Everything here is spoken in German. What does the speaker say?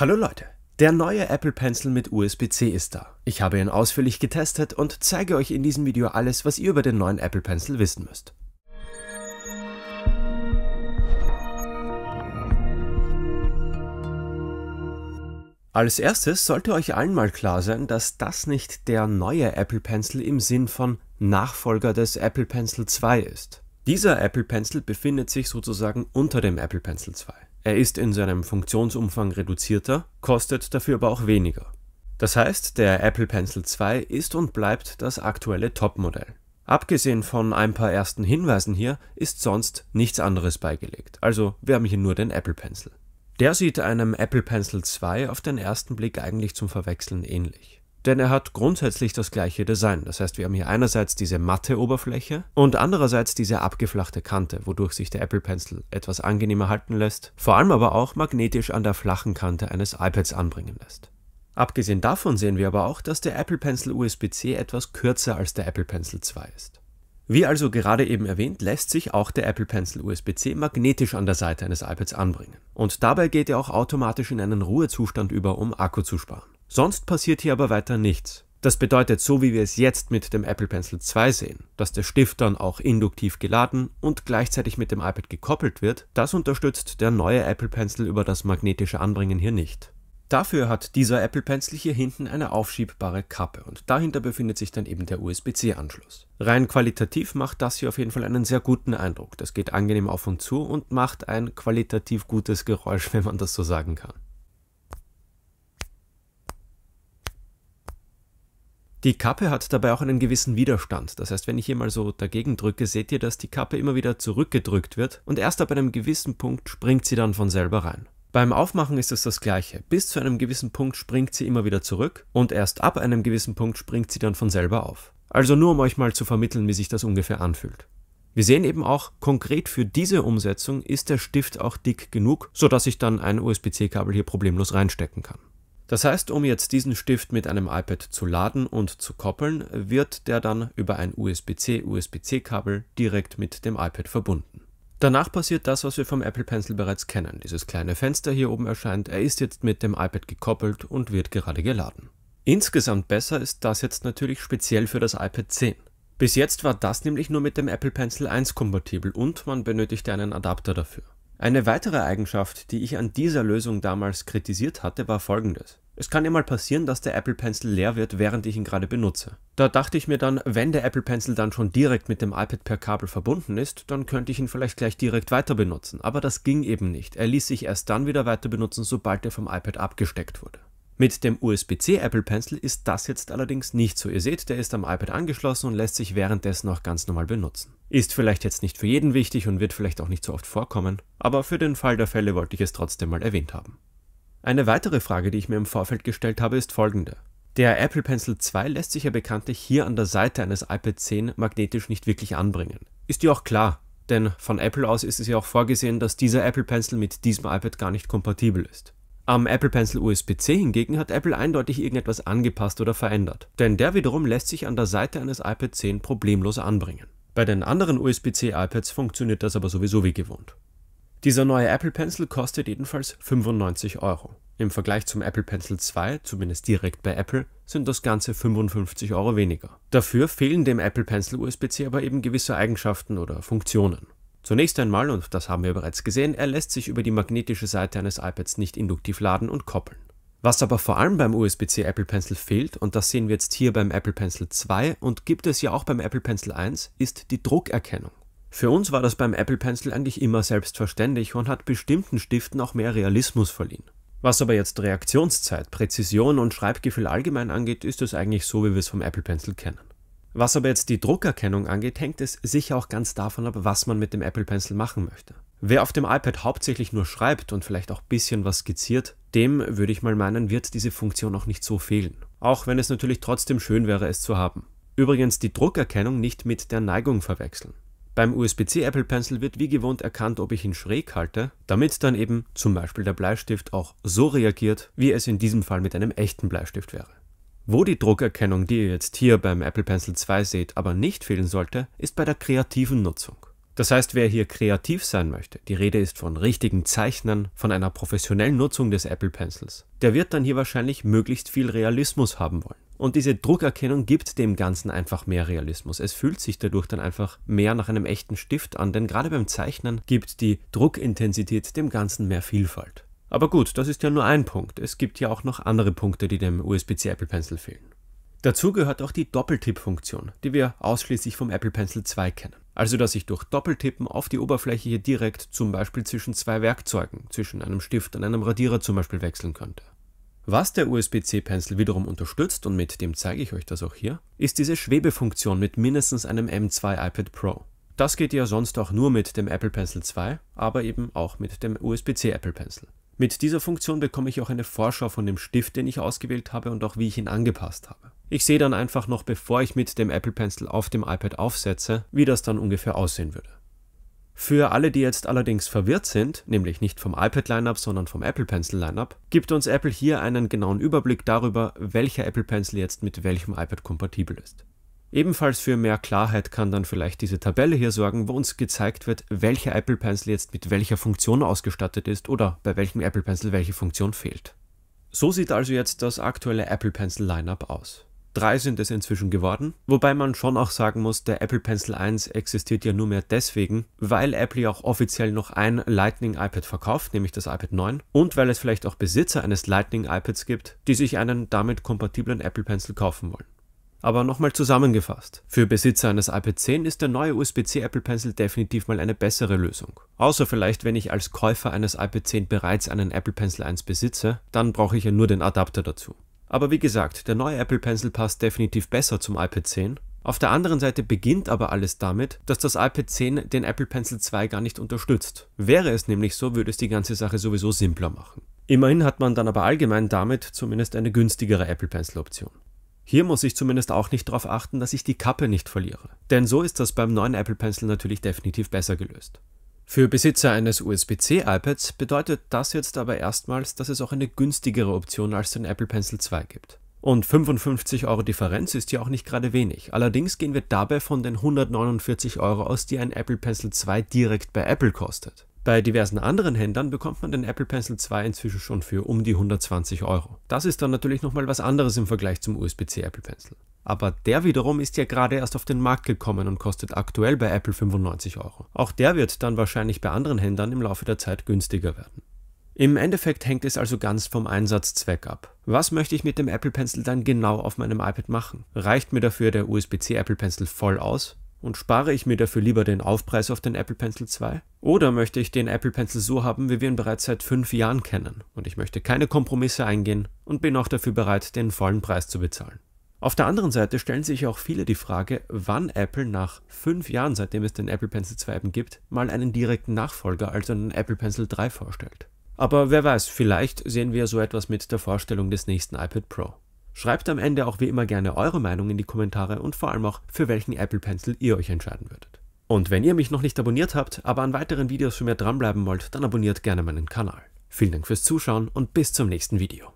Hallo Leute, der neue Apple Pencil mit USB-C ist da. Ich habe ihn ausführlich getestet und zeige euch in diesem Video alles, was ihr über den neuen Apple Pencil wissen müsst. Als erstes sollte euch allen mal klar sein, dass das nicht der neue Apple Pencil im Sinn von Nachfolger des Apple Pencil 2 ist. Dieser Apple Pencil befindet sich sozusagen unter dem Apple Pencil 2. Er ist in seinem Funktionsumfang reduzierter, kostet dafür aber auch weniger. Das heißt, der Apple Pencil 2 ist und bleibt das aktuelle Topmodell. Abgesehen von ein paar ersten Hinweisen hier ist sonst nichts anderes beigelegt, also wir haben hier nur den Apple Pencil. Der sieht einem Apple Pencil 2 auf den ersten Blick eigentlich zum Verwechseln ähnlich denn er hat grundsätzlich das gleiche Design. Das heißt, wir haben hier einerseits diese matte Oberfläche und andererseits diese abgeflachte Kante, wodurch sich der Apple Pencil etwas angenehmer halten lässt, vor allem aber auch magnetisch an der flachen Kante eines iPads anbringen lässt. Abgesehen davon sehen wir aber auch, dass der Apple Pencil USB-C etwas kürzer als der Apple Pencil 2 ist. Wie also gerade eben erwähnt, lässt sich auch der Apple Pencil USB-C magnetisch an der Seite eines iPads anbringen. Und dabei geht er auch automatisch in einen Ruhezustand über, um Akku zu sparen. Sonst passiert hier aber weiter nichts. Das bedeutet, so wie wir es jetzt mit dem Apple Pencil 2 sehen, dass der Stift dann auch induktiv geladen und gleichzeitig mit dem iPad gekoppelt wird, das unterstützt der neue Apple Pencil über das magnetische Anbringen hier nicht. Dafür hat dieser Apple Pencil hier hinten eine aufschiebbare Kappe und dahinter befindet sich dann eben der USB-C-Anschluss. Rein qualitativ macht das hier auf jeden Fall einen sehr guten Eindruck. Das geht angenehm auf und zu und macht ein qualitativ gutes Geräusch, wenn man das so sagen kann. Die Kappe hat dabei auch einen gewissen Widerstand. Das heißt, wenn ich hier mal so dagegen drücke, seht ihr, dass die Kappe immer wieder zurückgedrückt wird und erst ab einem gewissen Punkt springt sie dann von selber rein. Beim Aufmachen ist es das gleiche. Bis zu einem gewissen Punkt springt sie immer wieder zurück und erst ab einem gewissen Punkt springt sie dann von selber auf. Also nur um euch mal zu vermitteln, wie sich das ungefähr anfühlt. Wir sehen eben auch, konkret für diese Umsetzung ist der Stift auch dick genug, sodass ich dann ein USB-C-Kabel hier problemlos reinstecken kann. Das heißt, um jetzt diesen Stift mit einem iPad zu laden und zu koppeln, wird der dann über ein USB-C-USB-C-Kabel direkt mit dem iPad verbunden. Danach passiert das, was wir vom Apple Pencil bereits kennen. Dieses kleine Fenster hier oben erscheint, er ist jetzt mit dem iPad gekoppelt und wird gerade geladen. Insgesamt besser ist das jetzt natürlich speziell für das iPad 10. Bis jetzt war das nämlich nur mit dem Apple Pencil 1 kompatibel und man benötigte einen Adapter dafür. Eine weitere Eigenschaft, die ich an dieser Lösung damals kritisiert hatte, war folgendes. Es kann ja mal passieren, dass der Apple Pencil leer wird, während ich ihn gerade benutze. Da dachte ich mir dann, wenn der Apple Pencil dann schon direkt mit dem iPad per Kabel verbunden ist, dann könnte ich ihn vielleicht gleich direkt weiter benutzen. Aber das ging eben nicht. Er ließ sich erst dann wieder weiter benutzen, sobald er vom iPad abgesteckt wurde. Mit dem USB-C Apple Pencil ist das jetzt allerdings nicht so. Ihr seht, der ist am iPad angeschlossen und lässt sich währenddessen auch ganz normal benutzen. Ist vielleicht jetzt nicht für jeden wichtig und wird vielleicht auch nicht so oft vorkommen, aber für den Fall der Fälle wollte ich es trotzdem mal erwähnt haben. Eine weitere Frage, die ich mir im Vorfeld gestellt habe, ist folgende. Der Apple Pencil 2 lässt sich ja bekanntlich hier an der Seite eines iPad 10 magnetisch nicht wirklich anbringen. Ist ja auch klar, denn von Apple aus ist es ja auch vorgesehen, dass dieser Apple Pencil mit diesem iPad gar nicht kompatibel ist. Am Apple Pencil USB-C hingegen hat Apple eindeutig irgendetwas angepasst oder verändert, denn der wiederum lässt sich an der Seite eines iPad 10 problemlos anbringen. Bei den anderen USB-C iPads funktioniert das aber sowieso wie gewohnt. Dieser neue Apple Pencil kostet jedenfalls 95 Euro. Im Vergleich zum Apple Pencil 2, zumindest direkt bei Apple, sind das Ganze 55 Euro weniger. Dafür fehlen dem Apple Pencil USB-C aber eben gewisse Eigenschaften oder Funktionen. Zunächst einmal, und das haben wir bereits gesehen, er lässt sich über die magnetische Seite eines iPads nicht induktiv laden und koppeln. Was aber vor allem beim USB-C Apple Pencil fehlt, und das sehen wir jetzt hier beim Apple Pencil 2 und gibt es ja auch beim Apple Pencil 1, ist die Druckerkennung. Für uns war das beim Apple Pencil eigentlich immer selbstverständlich und hat bestimmten Stiften auch mehr Realismus verliehen. Was aber jetzt Reaktionszeit, Präzision und Schreibgefühl allgemein angeht, ist es eigentlich so, wie wir es vom Apple Pencil kennen. Was aber jetzt die Druckerkennung angeht, hängt es sicher auch ganz davon ab, was man mit dem Apple Pencil machen möchte. Wer auf dem iPad hauptsächlich nur schreibt und vielleicht auch ein bisschen was skizziert, dem würde ich mal meinen, wird diese Funktion auch nicht so fehlen. Auch wenn es natürlich trotzdem schön wäre, es zu haben. Übrigens die Druckerkennung nicht mit der Neigung verwechseln. Beim USB-C Apple Pencil wird wie gewohnt erkannt, ob ich ihn schräg halte, damit dann eben zum Beispiel der Bleistift auch so reagiert, wie es in diesem Fall mit einem echten Bleistift wäre. Wo die Druckerkennung, die ihr jetzt hier beim Apple Pencil 2 seht, aber nicht fehlen sollte, ist bei der kreativen Nutzung. Das heißt, wer hier kreativ sein möchte, die Rede ist von richtigen Zeichnern, von einer professionellen Nutzung des Apple Pencils, der wird dann hier wahrscheinlich möglichst viel Realismus haben wollen. Und diese Druckerkennung gibt dem Ganzen einfach mehr Realismus. Es fühlt sich dadurch dann einfach mehr nach einem echten Stift an, denn gerade beim Zeichnen gibt die Druckintensität dem Ganzen mehr Vielfalt. Aber gut, das ist ja nur ein Punkt. Es gibt ja auch noch andere Punkte, die dem USB-C Apple Pencil fehlen. Dazu gehört auch die Doppeltipp-Funktion, die wir ausschließlich vom Apple Pencil 2 kennen. Also dass ich durch Doppeltippen auf die Oberfläche hier direkt zum Beispiel zwischen zwei Werkzeugen, zwischen einem Stift und einem Radierer zum Beispiel wechseln könnte. Was der USB-C-Pencil wiederum unterstützt, und mit dem zeige ich euch das auch hier, ist diese Schwebefunktion mit mindestens einem M2 iPad Pro. Das geht ja sonst auch nur mit dem Apple Pencil 2, aber eben auch mit dem USB-C Apple Pencil. Mit dieser Funktion bekomme ich auch eine Vorschau von dem Stift, den ich ausgewählt habe und auch wie ich ihn angepasst habe. Ich sehe dann einfach noch, bevor ich mit dem Apple Pencil auf dem iPad aufsetze, wie das dann ungefähr aussehen würde. Für alle, die jetzt allerdings verwirrt sind, nämlich nicht vom iPad Lineup, sondern vom Apple Pencil Lineup, gibt uns Apple hier einen genauen Überblick darüber, welcher Apple Pencil jetzt mit welchem iPad kompatibel ist. Ebenfalls für mehr Klarheit kann dann vielleicht diese Tabelle hier sorgen, wo uns gezeigt wird, welcher Apple Pencil jetzt mit welcher Funktion ausgestattet ist oder bei welchem Apple Pencil welche Funktion fehlt. So sieht also jetzt das aktuelle Apple Pencil Lineup aus. Drei sind es inzwischen geworden, wobei man schon auch sagen muss, der Apple Pencil 1 existiert ja nur mehr deswegen, weil Apple ja auch offiziell noch ein Lightning iPad verkauft, nämlich das iPad 9, und weil es vielleicht auch Besitzer eines Lightning iPads gibt, die sich einen damit kompatiblen Apple Pencil kaufen wollen. Aber nochmal zusammengefasst, für Besitzer eines iPad 10 ist der neue USB-C Apple Pencil definitiv mal eine bessere Lösung. Außer vielleicht, wenn ich als Käufer eines iPad 10 bereits einen Apple Pencil 1 besitze, dann brauche ich ja nur den Adapter dazu. Aber wie gesagt, der neue Apple Pencil passt definitiv besser zum iPad 10. Auf der anderen Seite beginnt aber alles damit, dass das iPad 10 den Apple Pencil 2 gar nicht unterstützt. Wäre es nämlich so, würde es die ganze Sache sowieso simpler machen. Immerhin hat man dann aber allgemein damit zumindest eine günstigere Apple Pencil Option. Hier muss ich zumindest auch nicht darauf achten, dass ich die Kappe nicht verliere. Denn so ist das beim neuen Apple Pencil natürlich definitiv besser gelöst. Für Besitzer eines USB-C iPads bedeutet das jetzt aber erstmals, dass es auch eine günstigere Option als den Apple Pencil 2 gibt. Und 55 Euro Differenz ist ja auch nicht gerade wenig. Allerdings gehen wir dabei von den 149 Euro aus, die ein Apple Pencil 2 direkt bei Apple kostet. Bei diversen anderen Händlern bekommt man den Apple Pencil 2 inzwischen schon für um die 120 Euro. Das ist dann natürlich nochmal was anderes im Vergleich zum USB-C Apple Pencil. Aber der wiederum ist ja gerade erst auf den Markt gekommen und kostet aktuell bei Apple 95 Euro. Auch der wird dann wahrscheinlich bei anderen Händlern im Laufe der Zeit günstiger werden. Im Endeffekt hängt es also ganz vom Einsatzzweck ab. Was möchte ich mit dem Apple Pencil dann genau auf meinem iPad machen? Reicht mir dafür der USB-C Apple Pencil voll aus? Und spare ich mir dafür lieber den Aufpreis auf den Apple Pencil 2? Oder möchte ich den Apple Pencil so haben, wie wir ihn bereits seit fünf Jahren kennen? Und ich möchte keine Kompromisse eingehen und bin auch dafür bereit, den vollen Preis zu bezahlen. Auf der anderen Seite stellen sich auch viele die Frage, wann Apple nach fünf Jahren, seitdem es den Apple Pencil 2 eben gibt, mal einen direkten Nachfolger, also einen Apple Pencil 3 vorstellt. Aber wer weiß, vielleicht sehen wir so etwas mit der Vorstellung des nächsten iPad Pro. Schreibt am Ende auch wie immer gerne eure Meinung in die Kommentare und vor allem auch, für welchen Apple Pencil ihr euch entscheiden würdet. Und wenn ihr mich noch nicht abonniert habt, aber an weiteren Videos für mehr dranbleiben wollt, dann abonniert gerne meinen Kanal. Vielen Dank fürs Zuschauen und bis zum nächsten Video.